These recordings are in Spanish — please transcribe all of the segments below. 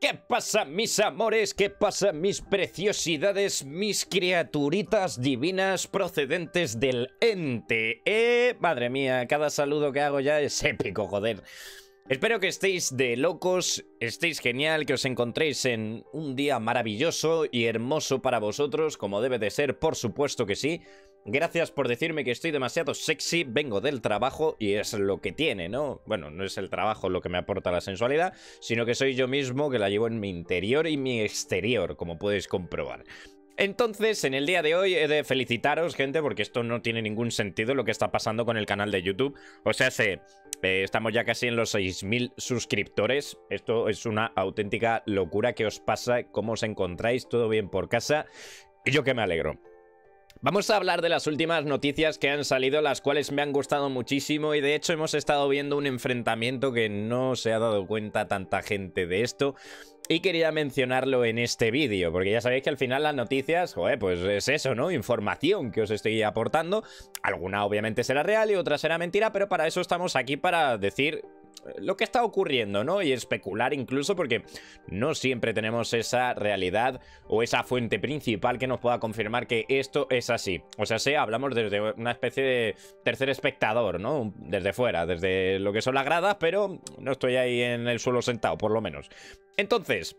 ¿Qué pasa, mis amores? ¿Qué pasa, mis preciosidades, mis criaturitas divinas procedentes del ente? ¿Eh? Madre mía, cada saludo que hago ya es épico, joder. Espero que estéis de locos, estéis genial, que os encontréis en un día maravilloso y hermoso para vosotros, como debe de ser, por supuesto que sí. Gracias por decirme que estoy demasiado sexy, vengo del trabajo y es lo que tiene, ¿no? Bueno, no es el trabajo lo que me aporta la sensualidad, sino que soy yo mismo que la llevo en mi interior y mi exterior, como podéis comprobar. Entonces, en el día de hoy he de felicitaros, gente, porque esto no tiene ningún sentido lo que está pasando con el canal de YouTube. O sea, se, eh, estamos ya casi en los 6.000 suscriptores. Esto es una auténtica locura que os pasa, cómo os encontráis, todo bien por casa. Y yo que me alegro. Vamos a hablar de las últimas noticias que han salido, las cuales me han gustado muchísimo y de hecho hemos estado viendo un enfrentamiento que no se ha dado cuenta tanta gente de esto. Y quería mencionarlo en este vídeo, porque ya sabéis que al final las noticias, joder, pues es eso, ¿no? Información que os estoy aportando. Alguna obviamente será real y otra será mentira, pero para eso estamos aquí para decir lo que está ocurriendo, ¿no? Y especular incluso porque no siempre tenemos esa realidad o esa fuente principal que nos pueda confirmar que esto es así. O sea, sí, hablamos desde una especie de tercer espectador, ¿no? Desde fuera, desde lo que son las gradas, pero no estoy ahí en el suelo sentado, por lo menos. Entonces,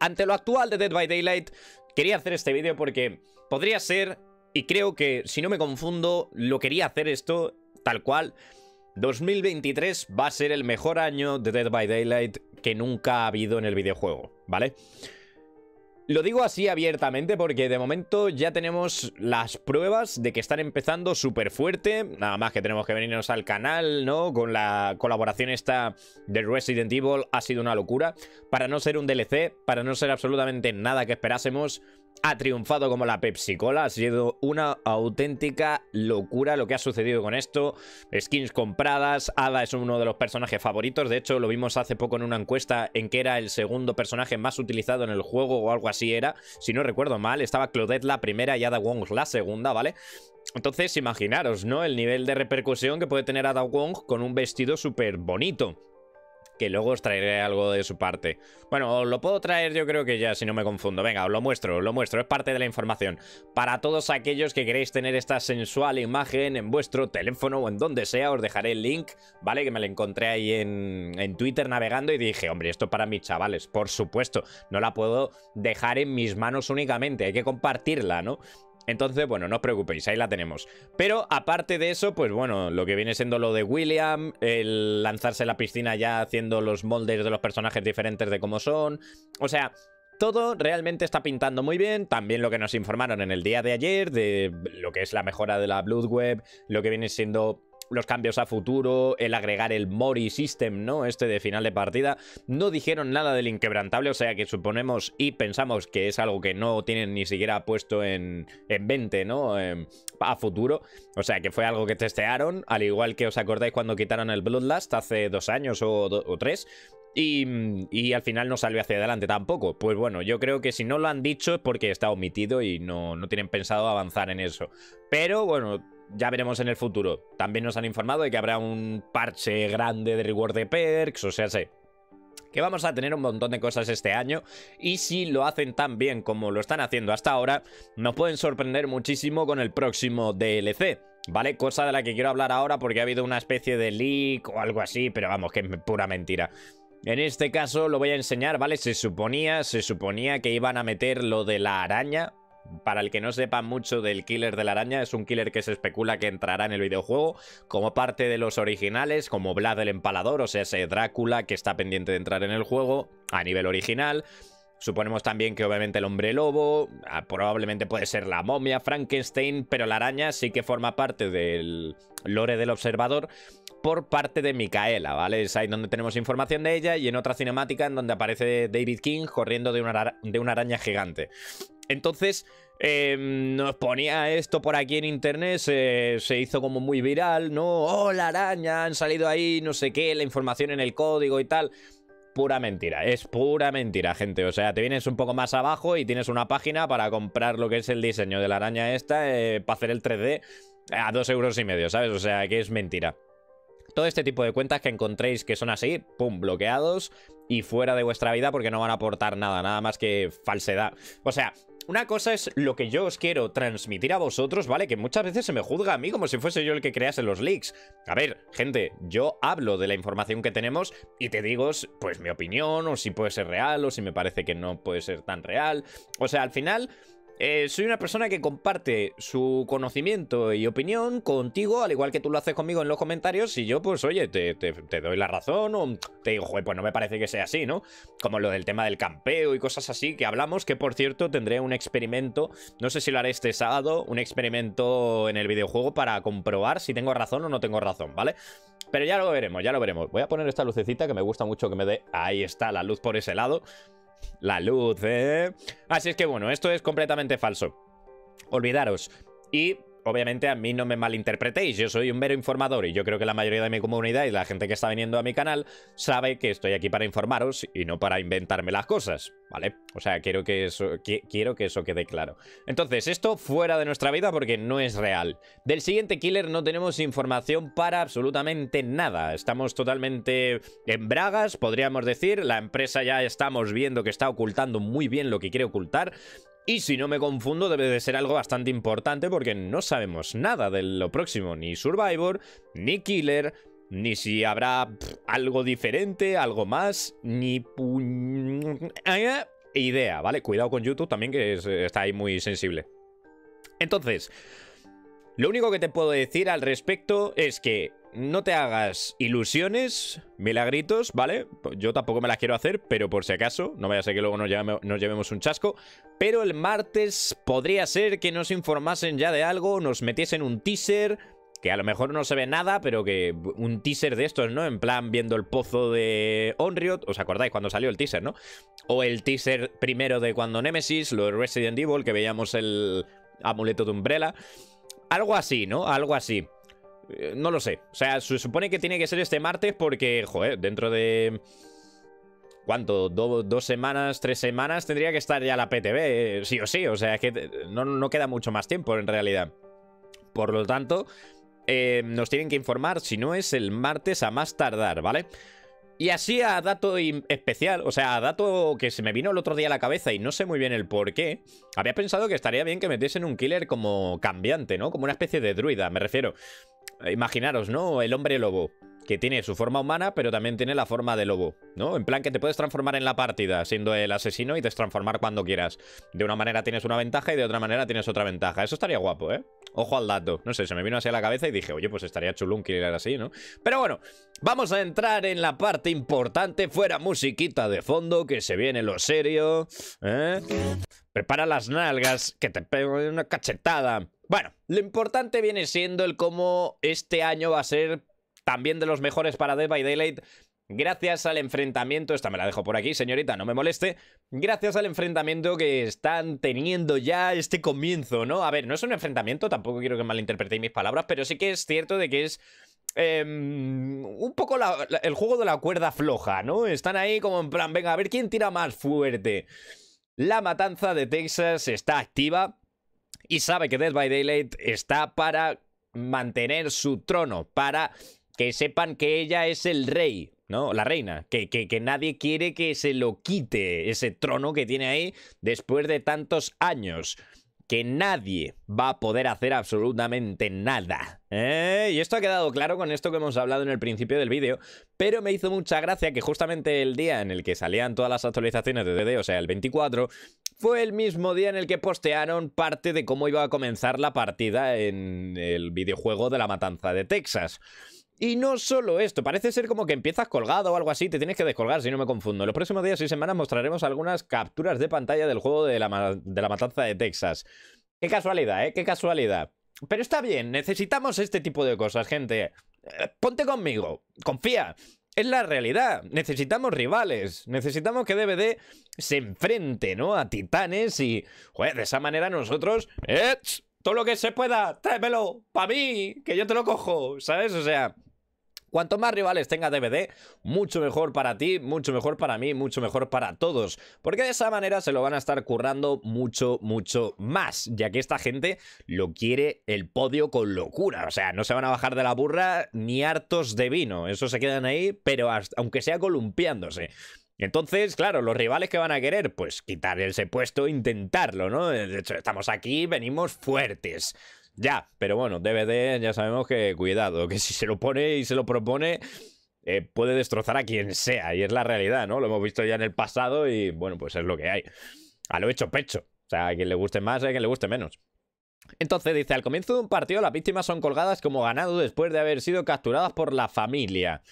ante lo actual de Dead by Daylight, quería hacer este vídeo porque podría ser, y creo que si no me confundo, lo quería hacer esto tal cual 2023 va a ser el mejor año de Dead by Daylight que nunca ha habido en el videojuego, ¿vale? Lo digo así abiertamente porque de momento ya tenemos las pruebas de que están empezando súper fuerte. Nada más que tenemos que venirnos al canal, ¿no? Con la colaboración esta de Resident Evil ha sido una locura. Para no ser un DLC, para no ser absolutamente nada que esperásemos, ha triunfado como la Pepsi Cola. Ha sido una auténtica locura lo que ha sucedido con esto. Skins compradas. Ada es uno de los personajes favoritos. De hecho, lo vimos hace poco en una encuesta en que era el segundo personaje más utilizado en el juego o algo así era. Si no recuerdo mal, estaba Claudette la primera y Ada Wong la segunda, ¿vale? Entonces, imaginaros, ¿no? El nivel de repercusión que puede tener Ada Wong con un vestido súper bonito que luego os traeré algo de su parte. Bueno, lo puedo traer yo creo que ya, si no me confundo. Venga, os lo muestro, os lo muestro, es parte de la información. Para todos aquellos que queréis tener esta sensual imagen en vuestro teléfono o en donde sea, os dejaré el link, ¿vale? Que me lo encontré ahí en, en Twitter navegando y dije, hombre, esto para mis chavales, por supuesto. No la puedo dejar en mis manos únicamente, hay que compartirla, ¿no? Entonces, bueno, no os preocupéis, ahí la tenemos. Pero aparte de eso, pues bueno, lo que viene siendo lo de William, el lanzarse a la piscina ya haciendo los moldes de los personajes diferentes de cómo son. O sea, todo realmente está pintando muy bien. También lo que nos informaron en el día de ayer de lo que es la mejora de la Blood Web, lo que viene siendo los cambios a futuro, el agregar el Mori System, ¿no? Este de final de partida. No dijeron nada del inquebrantable, o sea que suponemos y pensamos que es algo que no tienen ni siquiera puesto en, en 20, ¿no? Em, a futuro. O sea que fue algo que testearon, al igual que os acordáis cuando quitaron el Bloodlust hace dos años o, tres. Y, al final no salió hacia adelante tampoco. Pues bueno, yo creo que si no lo han dicho es porque está omitido y no, no tienen pensado avanzar en eso. Pero bueno, ya veremos en el futuro. También nos han informado de que habrá un parche grande de reward de perks, o sea, sé. Que vamos a tener un montón de cosas este año y si lo hacen tan bien como lo están haciendo hasta ahora, nos pueden sorprender muchísimo con el próximo DLC. ¿Vale? Cosa de la que quiero hablar ahora porque ha habido una especie de leak o algo así, pero vamos, que es pura mentira. En este caso lo voy a enseñar, ¿vale? Se suponía, se suponía que iban a meter lo de la araña, para el que no sepa mucho del killer de la araña, es un killer que se especula que entrará en el videojuego como parte de los originales, como Vlad el Empalador, o sea, ese Drácula que está pendiente de entrar en el juego a nivel original. Suponemos también que obviamente el hombre lobo, ah, probablemente puede ser la momia, Frankenstein, pero la araña sí que forma parte del lore del observador por parte de Micaela, ¿vale? Es ahí donde tenemos información de ella y en otra cinemática en donde aparece David King corriendo de una, de una araña gigante. Entonces, em, nos ponía esto por aquí en internet, se, hizo como muy viral, ¿no? ¡Oh, la araña! Han salido ahí, no sé qué, la información en el código y tal. Pura mentira, es pura mentira, gente. O sea, te vienes un poco más abajo y tienes una página para comprar lo que es el diseño de la araña esta eh, para hacer el 3D a dos euros y medio, ¿sabes? O sea, que es mentira. Todo este tipo de cuentas que encontréis que son así, pum, bloqueados y fuera de vuestra vida porque no van a aportar nada, nada más que falsedad. O sea, una cosa es lo que yo os quiero transmitir a vosotros, ¿vale? Que muchas veces se me juzga a mí como si fuese yo el que crease los leaks. A ver, gente, yo hablo de la información que tenemos y te digo, pues mi opinión, o si puede ser real, o si me parece que no puede ser tan real. O sea, al final eh, soy una persona que comparte su conocimiento y opinión contigo, al igual que tú lo haces conmigo en los comentarios, y yo, pues, oye, te, doy la razón o te digo, pues no me parece que sea así, ¿no? Como lo del tema del campeo y cosas así que hablamos, que por cierto tendré un experimento, no sé si lo haré este sábado, un experimento en el videojuego para comprobar si tengo razón o no tengo razón, ¿vale? Pero ya lo veremos, ya lo veremos. Voy a poner esta lucecita que me gusta mucho que me dé... Ahí está, la luz por ese lado la luz, ¿eh? Así es que bueno, esto es completamente falso. Olvidaros. Y obviamente a mí no me malinterpretéis, yo soy un mero informador y yo creo que la mayoría de mi comunidad y la gente que está viniendo a mi canal sabe que estoy aquí para informaros y no para inventarme las cosas, ¿vale? O sea, quiero que eso, quiero que eso quede claro. Entonces, esto fuera de nuestra vida porque no es real. Del siguiente killer no tenemos información para absolutamente nada. Estamos totalmente en bragas, podríamos decir. La empresa ya estamos viendo que está ocultando muy bien lo que quiere ocultar. Y si no me confundo, debe de ser algo bastante importante porque no sabemos nada de lo próximo, ni Survivor, ni Killer, ni si habrá algo diferente, algo más, ni idea, ¿vale? Cuidado con YouTube también que está ahí muy sensible. Entonces, lo único que te puedo decir al respecto es que no te hagas ilusiones, milagritos, ¿vale? Pues yo tampoco me las quiero hacer, pero por si acaso, no vaya a ser que luego nos, llevemos un chasco. Pero el martes podría ser que nos informasen ya de algo, nos metiesen un teaser, que a lo mejor no se ve nada, pero que un teaser de estos, ¿no? En plan, viendo el pozo de Onriot, ¿os acordáis cuando salió el teaser, no? O el teaser primero de cuando Nemesis, lo Resident Evil, que veíamos el amuleto de Umbrella. Algo así, ¿no? Algo así. Eh, no lo sé. O sea, se supone que tiene que ser este martes porque, joder, dentro de... ¿Cuánto? ¿Dos semanas? ¿Tres semanas? Tendría que estar ya la PTB, eh, sí o sí. O sea, que eh, no, no queda mucho más tiempo en realidad. Por lo tanto, nos tienen que informar, si no es el martes a más tardar, ¿vale? Y así a dato especial, o sea, a dato que se me vino el otro día a la cabeza y no sé muy bien el por qué, había pensado que estaría bien que metiesen un killer como cambiante, ¿no? Como una especie de druida, me refiero. Imaginaros, ¿no? El hombre lobo. Que tiene su forma humana, pero también tiene la forma de lobo, ¿no? En plan que te puedes transformar en la partida, siendo el asesino, y te transformar cuando quieras. De una manera tienes una ventaja y de otra manera tienes otra ventaja. Eso estaría guapo, ¿eh? Ojo al dato. No sé, se me vino así a la cabeza y dije, oye, pues estaría chulón que era así, ¿no? Pero bueno, vamos a entrar en la parte importante. Fuera musiquita de fondo, que se viene lo serio. ¿eh? Prepara las nalgas, que te pego una cachetada. Bueno, lo importante viene siendo el cómo este año va a ser también de los mejores para Dead by Daylight gracias al enfrentamiento, esta me la dejo por aquí, señorita, no me moleste, gracias al enfrentamiento que están teniendo ya este comienzo, ¿no? A ver, no es un enfrentamiento, tampoco quiero que malinterpretéis mis palabras, pero sí que es cierto de que es... Em, un poco el juego de la cuerda floja, ¿no? Están ahí como en plan, venga, a ver quién tira más fuerte. La matanza de Texas está activa, y sabe que Death by Daylight está para mantener su trono, para que sepan que ella es el rey, ¿no? La reina, que, que, nadie quiere que se lo quite ese trono que tiene ahí después de tantos años. Que nadie va a poder hacer absolutamente nada. ¿eh? Y esto ha quedado claro con esto que hemos hablado en el principio del vídeo, pero me hizo mucha gracia que justamente el día en el que salían todas las actualizaciones de DD, o sea, el 24, fue el mismo día en el que postearon parte de cómo iba a comenzar la partida en el videojuego de la matanza de Texas. Y no solo esto, parece ser como que empiezas colgado o algo así, te tienes que descolgar si no me confundo. los próximos días y semanas mostraremos algunas capturas de pantalla del juego de la, de la matanza de Texas. Qué casualidad, ¿eh? Qué casualidad. Pero está bien, necesitamos este tipo de cosas, gente. Eh, ponte conmigo, confía es la realidad. Necesitamos rivales. Necesitamos que DVD se enfrente, ¿no? A titanes y, joder, de esa manera nosotros... ¡Eh! Todo lo que se pueda, tráemelo, para mí, que yo te lo cojo, ¿sabes? O sea, Cuanto más rivales tenga DVD, mucho mejor para ti, mucho mejor para mí, mucho mejor para todos. Porque de esa manera se lo van a estar currando mucho, mucho más. Ya que esta gente lo quiere el podio con locura. O sea, no se van a bajar de la burra ni hartos de vino. Eso se quedan ahí, pero aunque sea columpiándose. Entonces, claro, los rivales que van a querer, pues quitar ese puesto, intentarlo, ¿no? De hecho, estamos aquí, venimos fuertes. Ya, pero bueno, DVD ya sabemos que cuidado, que si se lo pone y se lo propone, eh, puede destrozar a quien sea, y es la realidad, ¿no? Lo hemos visto ya en el pasado y bueno, pues es lo que hay. A lo hecho pecho. O sea, a quien le guste más, a quien le guste menos. Entonces dice, al comienzo de un partido las víctimas son colgadas como ganado después de haber sido capturadas por la familia.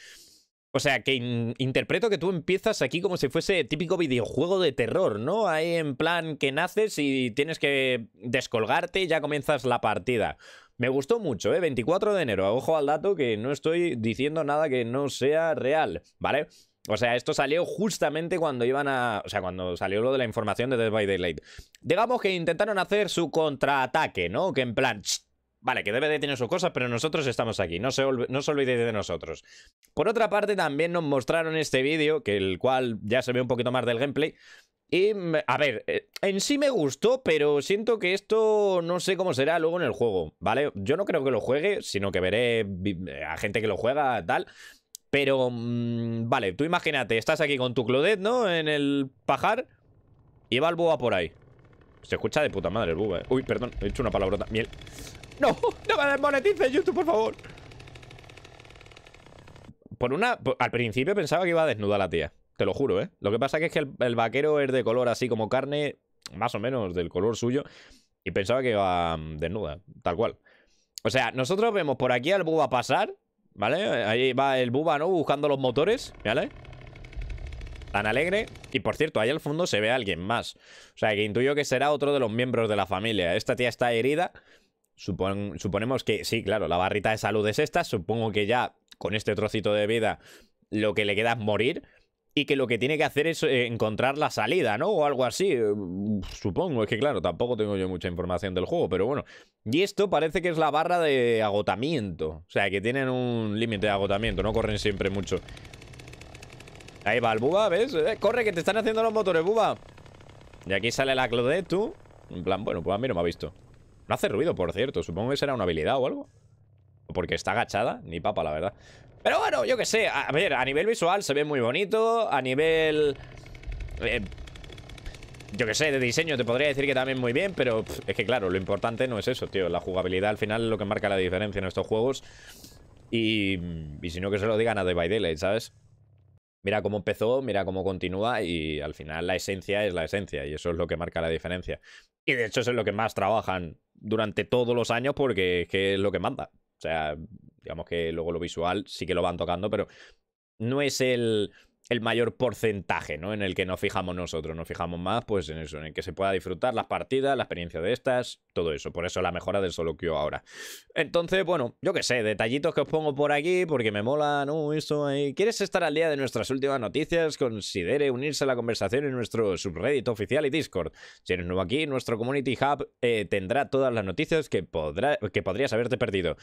O sea, que interpreto que tú empiezas aquí como si fuese típico videojuego de terror, ¿no? Ahí en plan que naces y tienes que descolgarte y ya comienzas la partida. Me gustó mucho, ¿eh? 24 de enero. Ojo al dato que no estoy diciendo nada que no sea real, ¿vale? O sea, esto salió justamente cuando iban a... O sea, cuando salió lo de la información de Dead by Daylight. Digamos que intentaron hacer su contraataque, ¿no? Que en plan... Vale, que debe de tener sus cosas, pero nosotros estamos aquí, no se, no de nosotros. Por otra parte, también nos mostraron este vídeo, que el cual ya se ve un poquito más del gameplay, y, a ver, eh, en sí me gustó, pero siento que esto no sé cómo será luego en el juego, ¿vale? Yo no creo que lo juegue, sino que veré a gente que lo juega, tal. Pero, mm, vale, tú imagínate, estás aquí con tu Claudette, ¿no? En el pajar, y va el búho por ahí. Se escucha de puta madre el búho, eh. Uy, perdón, he hecho una palabrota. Miel. No, no me desmonetices YouTube, por favor. Por una... al principio pensaba que iba desnuda la tía. Te lo juro, ¿eh? Lo que pasa que es que el, vaquero es de color así como carne, más o menos del color suyo. Y pensaba que iba mm, desnuda, tal cual. O sea, nosotros vemos por aquí al buba pasar, ¿vale? Ahí va el buba, ¿no? Buscando los motores, ¿vale? tan alegre. Y por cierto, ahí al fondo se ve a alguien más. O sea, que intuyo que será otro de los miembros de la familia. Esta tía está herida, suponemos que, sí, claro, la barrita de salud es esta. Supongo que ya con este trocito de vida lo que le queda es morir. Y que lo que tiene que hacer es eh, encontrar la salida, ¿no? O algo así, eh, supongo. Es que claro, tampoco tengo yo mucha información del juego, pero bueno. Y esto parece que es la barra de agotamiento. O sea, que tienen un límite de agotamiento, no corren siempre mucho. Ahí va el Buba, ¿ves? Eh, corre, que te están haciendo los motores, Buba. Y aquí sale la Claudette, tú. En plan, bueno, pues a mí no me ha visto. No hace ruido, por cierto. Supongo que será una habilidad o algo. Porque está agachada, ni papa, la verdad. Pero bueno, yo que sé. A ver, a nivel visual se ve muy bonito. A nivel... Eh, yo que sé, de diseño te podría decir que también muy bien, pero es que claro, lo importante no es eso, tío. La jugabilidad al final es lo que marca la diferencia en estos juegos. Y, y si no, que se lo digan a The By Daylight, ¿sabes? Mira cómo empezó, mira cómo continúa y al final la esencia es la esencia y eso es lo que marca la diferencia. Y de hecho eso es lo que más trabajan durante todos los años porque es que es lo que manda. O sea, digamos que luego lo visual sí que lo van tocando, pero no es el el mayor porcentaje, ¿no? En el que nos fijamos nosotros, nos fijamos más, pues en eso, en el que se pueda disfrutar las partidas, la experiencia de estas, todo eso. Por eso la mejora del solo queue ahora. Entonces, bueno, yo qué sé, detallitos que os pongo por aquí porque me mola, ¿no? Eso ahí. Eh, ¿Quieres estar al día de nuestras últimas noticias? Considere unirse a la conversación en nuestro subreddit oficial y Discord. Si eres nuevo aquí, nuestro Community Hub eh, tendrá todas las noticias que, podrá, que podrías haberte perdido.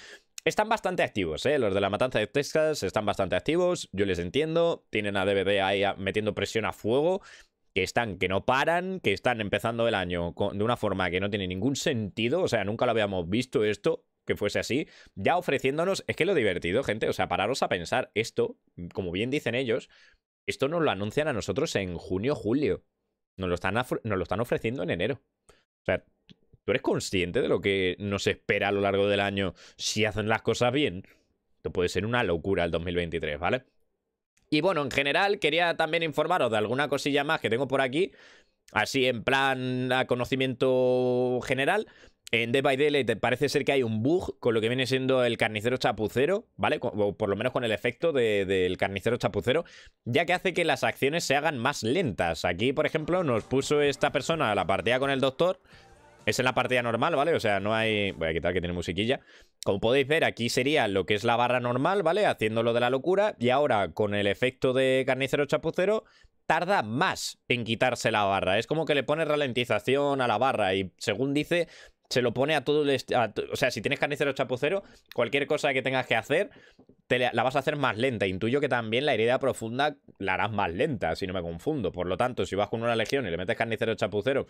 Están bastante activos, ¿eh? Los de la Matanza de Texas están bastante activos, yo les entiendo, tienen a ve ahí metiendo presión a fuego, que están, que no paran, que están empezando el año de una forma que no tiene ningún sentido, o sea, nunca lo habíamos visto esto, que fuese así, ya ofreciéndonos, es que lo divertido, gente, o sea, pararos a pensar esto, como bien dicen ellos, esto nos lo anuncian a nosotros en junio, julio, nos lo están, nos lo están ofreciendo en enero. O sea, ¿tú eres consciente de lo que nos espera a lo largo del año si hacen las cosas bien? Esto puede ser una locura el 2023, ¿vale? Y bueno, en general quería también informaros de alguna cosilla más que tengo por aquí, así en plan a conocimiento general. En Dead by Daylight parece ser que hay un bug con lo que viene siendo el carnicero chapucero, ¿vale? O por lo menos con el efecto del carnicero chapucero, ya que hace que las acciones se hagan más lentas. Aquí, por ejemplo, nos puso esta persona a la partida con el doctor, es en la partida normal, ¿vale? O sea, no hay... Voy a quitar que tiene musiquilla. Como podéis ver, aquí sería lo que es la barra normal, ¿vale? Haciéndolo de la locura. Y ahora, con el efecto de carnicero chapucero, tarda más en quitarse la barra. Es como que le pone ralentización a la barra y según dice, se lo pone a todo el... o sea, si tienes carnicero chapucero, cualquier cosa que tengas que hacer, te la vas a hacer más lenta. Intuyo que también la herida profunda la harás más lenta, si no me confundo. Por lo tanto, si vas con una legión y le metes carnicero chapucero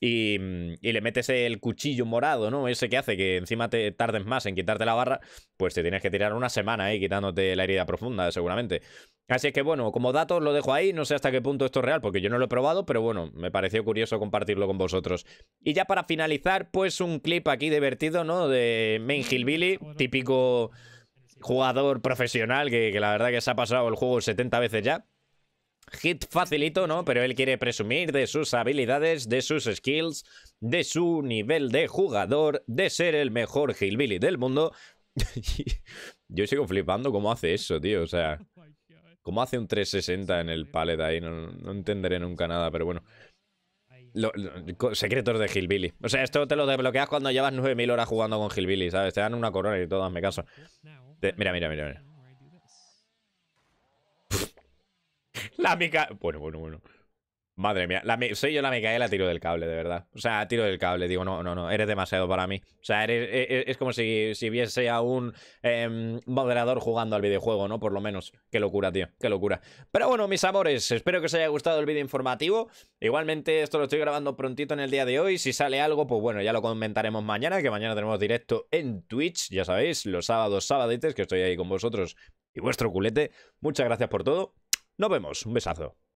y, mm, y, le metes el cuchillo morado, ¿no? Ese que hace que encima te tardes más en quitarte la barra, pues te tienes que tirar una semana ahí quitándote la herida profunda, seguramente. Así es que bueno, como datos lo dejo ahí, no sé hasta qué punto esto es real, porque yo no lo he probado, pero bueno, me pareció curioso compartirlo con vosotros. Y ya para finalizar, pues un clip aquí divertido, ¿no? De Main Billy, típico jugador profesional que, la verdad que se ha pasado el juego 70 veces ya. Hit facilito, ¿no? Pero él quiere presumir de sus habilidades, de sus skills, de su nivel de jugador, de ser el mejor Hillbilly del mundo. Yo sigo flipando cómo hace eso, tío. O sea, cómo hace un 360 en el palet ahí. No, no entenderé nunca nada, pero bueno secretos de Hillbilly. O sea, esto te lo desbloqueas cuando llevas 9000 horas jugando con Hillbilly, ¿sabes? Te dan una corona y todo, hazme caso. mira, mira, mira, mira. La mica. Bueno, bueno, bueno. Madre mía, soy yo la Micaela tiro del cable, de verdad. O sea, tiro del cable, digo, no, no, no, eres demasiado para mí. O sea, e, e, es como si, si viese a un em, moderador jugando al videojuego, ¿no? Por lo menos. Qué locura, tío, qué locura. Pero bueno, mis amores, espero que os haya gustado el vídeo informativo. Igualmente, esto lo estoy grabando prontito en el día de hoy. Si sale algo, pues bueno, ya lo comentaremos mañana, que mañana tenemos directo en Twitch, ya sabéis, los sábados, sabadites, que estoy ahí con vosotros y vuestro culete. Muchas gracias por todo. Nos vemos, un besazo.